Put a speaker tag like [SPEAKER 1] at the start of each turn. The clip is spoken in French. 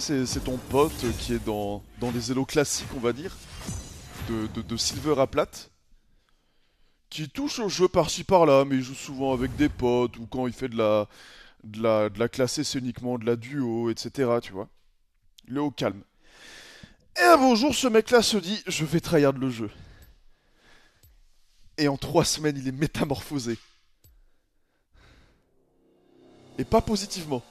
[SPEAKER 1] c'est ton pote qui est dans, dans les élos classiques, on va dire, de, silver à plate, qui touche au jeu par-ci par-là, mais il joue souvent avec des potes, ou quand il fait de la, de la, de classée, c'est uniquement de la duo, etc. Tu vois. Il est calme. Et un beau jour, ce mec-là se dit Je vais tryhard le jeu. Et en trois semaines, il est métamorphosé. Et pas positivement.